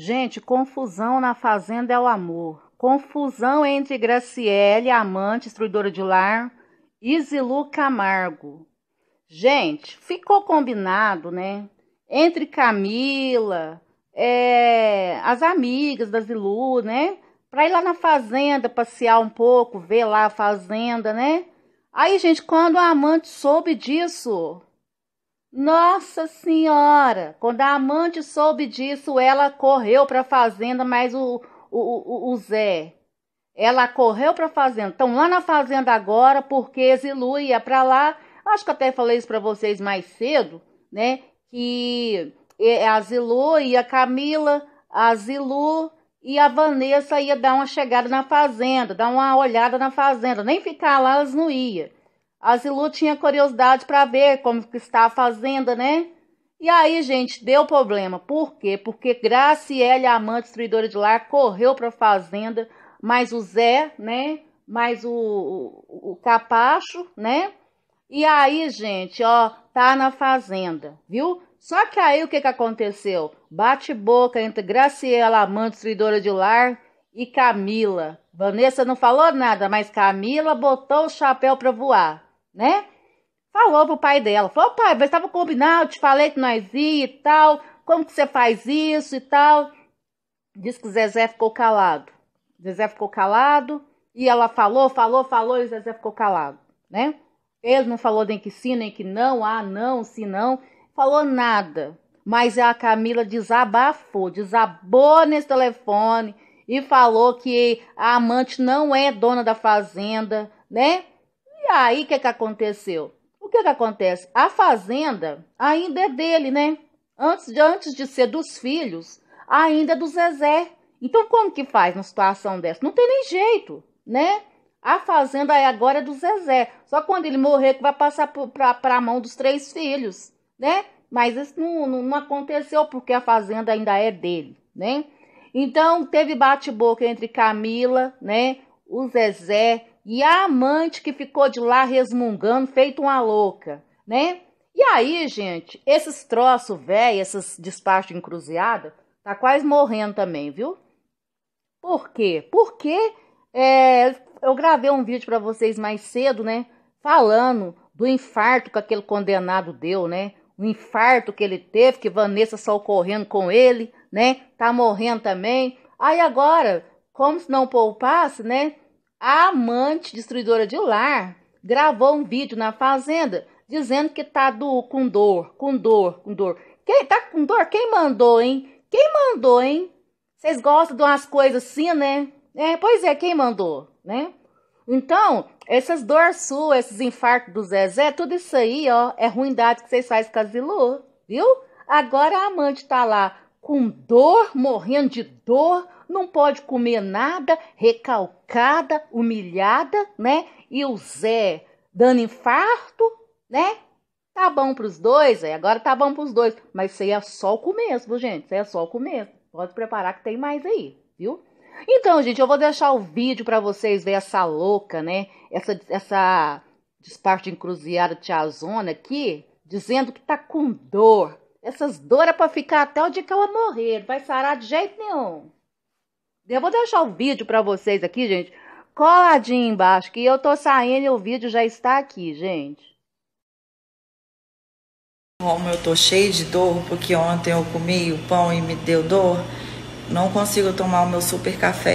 Gente, confusão na fazenda é o amor. Confusão entre Graciele, amante, instruidora de lar, e Zilu Camargo. Gente, ficou combinado, né? Entre Camila, é, as amigas da Zilu, né? Pra ir lá na fazenda, passear um pouco, ver lá a fazenda, né? Aí, gente, quando a amante soube disso, nossa Senhora! Quando a amante soube disso, ela correu para a fazenda, mas o, o, o, o Zé. Ela correu para a fazenda. Estão lá na fazenda agora porque Zilu ia para lá. Acho que até falei isso para vocês mais cedo, né? Que a Zilu e a Camila, a Zilu e a Vanessa ia dar uma chegada na fazenda, dar uma olhada na fazenda. Nem ficar lá elas não iam. Azilu tinha curiosidade para ver como que está a fazenda, né? E aí, gente, deu problema. Por quê? Porque Graciele, a amante destruidora de lar, correu para a fazenda, mas o Zé, né? Mais o, o, o capacho, né? E aí, gente, ó, tá na fazenda, viu? Só que aí o que, que aconteceu? Bate-boca entre Graciela, amante destruidora de lar, e Camila. Vanessa não falou nada, mas Camila botou o chapéu para voar né? Falou pro pai dela, falou, pai, mas estava combinado, te falei que nós ia e tal, como que você faz isso e tal? Diz que o Zezé ficou calado. Zezé ficou calado e ela falou, falou, falou e o Zezé ficou calado, né? Ele não falou nem que sim, nem que não, ah, não, se não, falou nada. Mas a Camila desabafou, desabou nesse telefone e falou que a amante não é dona da fazenda, né? E aí, o que, é que aconteceu? O que, é que acontece? A fazenda ainda é dele, né? Antes de, antes de ser dos filhos, ainda é do Zezé. Então, como que faz numa situação dessa? Não tem nem jeito, né? A fazenda é agora é do Zezé. Só quando ele morrer que vai passar para a mão dos três filhos, né? Mas isso não, não, não, aconteceu porque a fazenda ainda é dele, né? Então, teve bate-boca entre Camila, né? O Zezé e a amante que ficou de lá resmungando, feito uma louca, né? E aí, gente, esses troços velho, esses despachos de encruzilhada, tá quase morrendo também, viu? Por quê? Porque é, eu gravei um vídeo para vocês mais cedo, né? Falando do infarto que aquele condenado deu, né? O infarto que ele teve, que Vanessa só correndo com ele, né? Tá morrendo também. Aí agora, como se não poupasse, né? A amante destruidora de lar gravou um vídeo na fazenda dizendo que tá do, com dor, com dor, com dor. Quem tá com dor? Quem mandou, hein? Quem mandou, hein? Vocês gostam de umas coisas assim, né? É, pois é, quem mandou, né? Então, essas dor suas, esses infartos do Zezé, tudo isso aí, ó, é ruindade que vocês fazem Zilu, viu? Agora a amante tá lá com dor, morrendo de dor, não pode comer nada, recalcada, humilhada, né? E o Zé dando infarto, né? Tá bom pros dois, é, agora tá bom pros dois. Mas isso aí é só o começo, gente? Isso aí é só o começo. Pode preparar que tem mais aí, viu? Então, gente, eu vou deixar o vídeo para vocês ver essa louca, né? Essa, essa desparte encruzilhada tiazona aqui, dizendo que tá com dor. Essas dores é pra ficar até o dia que ela morrer, não vai sarar de jeito nenhum. Eu vou deixar o vídeo para vocês aqui, gente, coladinho embaixo, que eu tô saindo e o vídeo já está aqui, gente. Como eu tô cheio de dor, porque ontem eu comi o pão e me deu dor, não consigo tomar o meu super café.